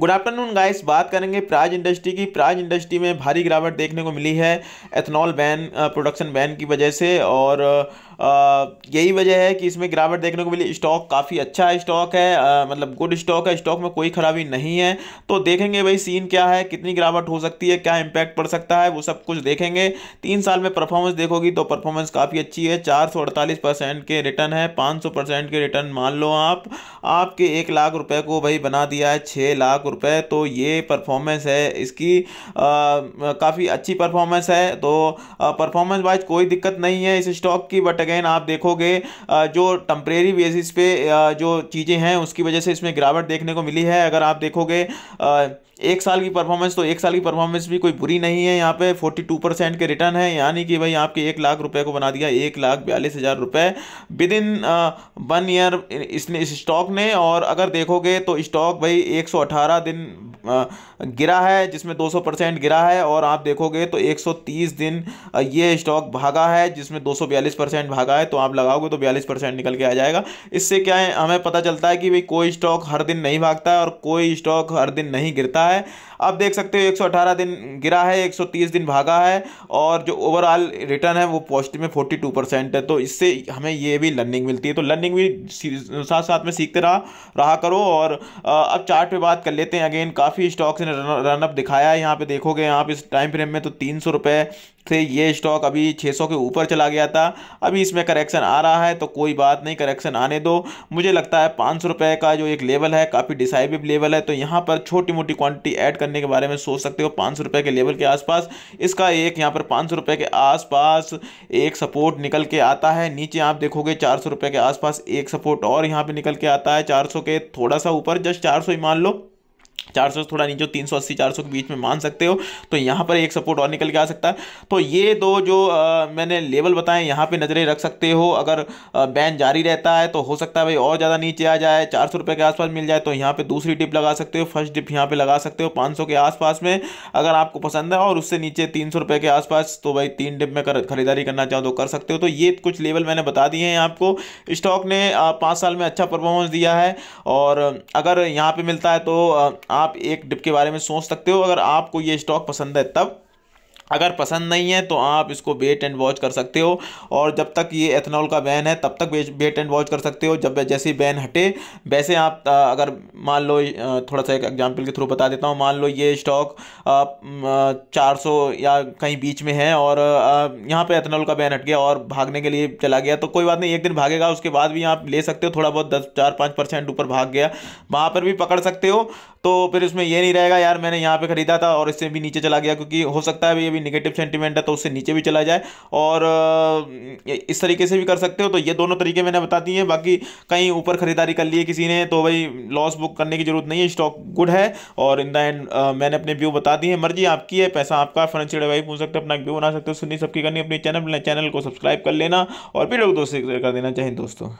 good afternoon guys बात करेंगे Praj industry की प्राज इंडस्ट्री में भारी गिरावट देखने को मिली है एथनॉल बैन प्रोडक्शन बैन की वजह से और यही वजह है कि इसमें गिरावट देखने को मिली स्टॉक काफ़ी अच्छा स्टॉक है आ, मतलब गुड स्टॉक है स्टॉक में कोई खराबी नहीं है तो देखेंगे भाई सीन क्या है कितनी गिरावट हो सकती है क्या इम्पैक्ट पड़ सकता है वो सब कुछ देखेंगे तीन साल में परफॉर्मेंस देखोगी तो परफॉर्मेंस काफ़ी अच्छी है चार के रिटर्न है पाँच के रिटर्न मान लो आप आपके एक लाख रुपये को भाई बना दिया है छः लाख रुपये तो ये परफॉर्मेंस है इसकी काफ़ी अच्छी परफॉर्मेंस है तो परफॉर्मेंस वाइज कोई दिक्कत नहीं है इस स्टॉक की बट अगेन आप देखोगे जो टम्परेरी बेसिस पे जो चीज़ें हैं उसकी वजह से इसमें गिरावट देखने को मिली है अगर आप देखोगे एक साल की परफॉर्मेंस तो एक साल की परफॉर्मेंस भी कोई बुरी नहीं है यहाँ पे 42 परसेंट के रिटर्न है यानी कि भाई आपके एक लाख रुपए को बना दिया एक लाख बयालीस हज़ार रुपये विद इन वन ईयर इसने इस स्टॉक ने और अगर देखोगे तो स्टॉक भाई 118 दिन गिरा है जिसमें 200 परसेंट गिरा है और आप देखोगे तो 130 दिन ये स्टॉक भागा है जिसमें दो परसेंट भागा है तो आप लगाओगे तो बयालीस परसेंट निकल के आ जाएगा इससे क्या है हमें पता चलता है कि भाई कोई स्टॉक हर दिन नहीं भागता है और कोई स्टॉक हर दिन नहीं गिरता है आप देख सकते हो एक दिन गिरा है एक दिन भागा है और जो ओवरऑल रिटर्न है वो पॉजिटिव में फोर्टी परसेंट है तो इससे हमें ये भी लर्निंग मिलती है तो लर्निंग भी साथ साथ में सीखते रहा रहा करो और अब चार्ट पे बात कर लेते हैं अगेन काफ़ी स्टॉक्स ने रनअप दिखाया है यहाँ पे देखोगे आप इस टाइम फ्रेम में तो तीन सौ रुपये थे ये स्टॉक अभी 600 के ऊपर चला गया था अभी इसमें करेक्शन आ रहा है तो कोई बात नहीं करेक्शन आने दो मुझे लगता है पाँच सौ का जो एक लेवल है काफ़ी डिसाइबिव लेवल है तो यहाँ पर छोटी मोटी क्वांटिटी ऐड करने के बारे में सोच सकते हो पाँच सौ के लेवल के आसपास इसका एक यहाँ पर पाँच सौ के आसपास एक सपोर्ट निकल के आता है नीचे आप देखोगे चार सौ के आसपास एक सपोर्ट और यहाँ पर निकल के आता है चार के थोड़ा सा ऊपर जस्ट चार ही मान लो चार सौ थोड़ा नीचे तीन सौ अस्सी चार सौ के बीच में मान सकते हो तो यहाँ पर एक सपोर्ट और निकल के आ सकता है तो ये दो जो आ, मैंने लेवल बताए यहाँ पे नज़रें रख सकते हो अगर बैन जारी रहता है तो हो सकता है भाई और ज़्यादा नीचे आ जाए चार सौ के आसपास मिल जाए तो यहाँ पे दूसरी डिप लगा सकते हो फर्स्ट डिप यहाँ पे लगा सकते हो पाँच के आसपास में अगर आपको पसंद है और उससे नीचे तीन सौ के आसपास तो भाई तीन डिप में कर खरीदारी करना चाहो तो कर सकते हो तो ये कुछ लेवल मैंने बता दिए हैं आपको स्टॉक ने पाँच साल में अच्छा परफॉर्मेंस दिया है और अगर यहाँ पर मिलता है तो आप एक डिप के बारे में सोच सकते हो अगर आपको ये स्टॉक पसंद है तब अगर पसंद नहीं है तो आप इसको वेट एंड वॉच कर सकते हो और जब तक ये एथेनॉल का बैन है तब तक वेट एंड वॉच कर सकते हो जब जैसे बैन हटे वैसे आप अगर मान लो थोड़ा सा एक एग्जांपल के थ्रू बता देता हूँ मान लो ये स्टॉक चार सौ या कहीं बीच में है और यहाँ पे एथेनॉल का बैन हट गया और भागने के लिए चला गया तो कोई बात नहीं एक दिन भागेगा उसके बाद भी आप ले सकते हो थोड़ा बहुत दस चार पाँच परसेंट ऊपर भाग गया वहाँ पर भी पकड़ सकते हो तो फिर उसमें ये नहीं रहेगा यार मैंने यहाँ पर ख़रीदा था और इससे भी नीचे चला गया क्योंकि हो सकता है अभी भी निगेटिव सेंटीमेंट है तो उससे नीचे भी चला जाए और इस तरीके से भी कर सकते हो तो ये दोनों तरीके मैंने बता दिए हैं बाकी कहीं ऊपर ख़रीदारी कर ली है किसी ने तो भाई लॉस बुक करने की ज़रूरत नहीं है स्टॉक गुड है और इन द एंड मैंने अपने व्यू बता दिए हैं मर्जी आपकी है पैसा आपका फाइनेंशियल एडवाइस पूछ सकते हो अपना व्यू बना सकते हो सुनी सबकी करनी अपने चैनल चैनल को सब्सक्राइब कर लेना और वीडियो लोग दोस्तों कर देना चाहिए दोस्तों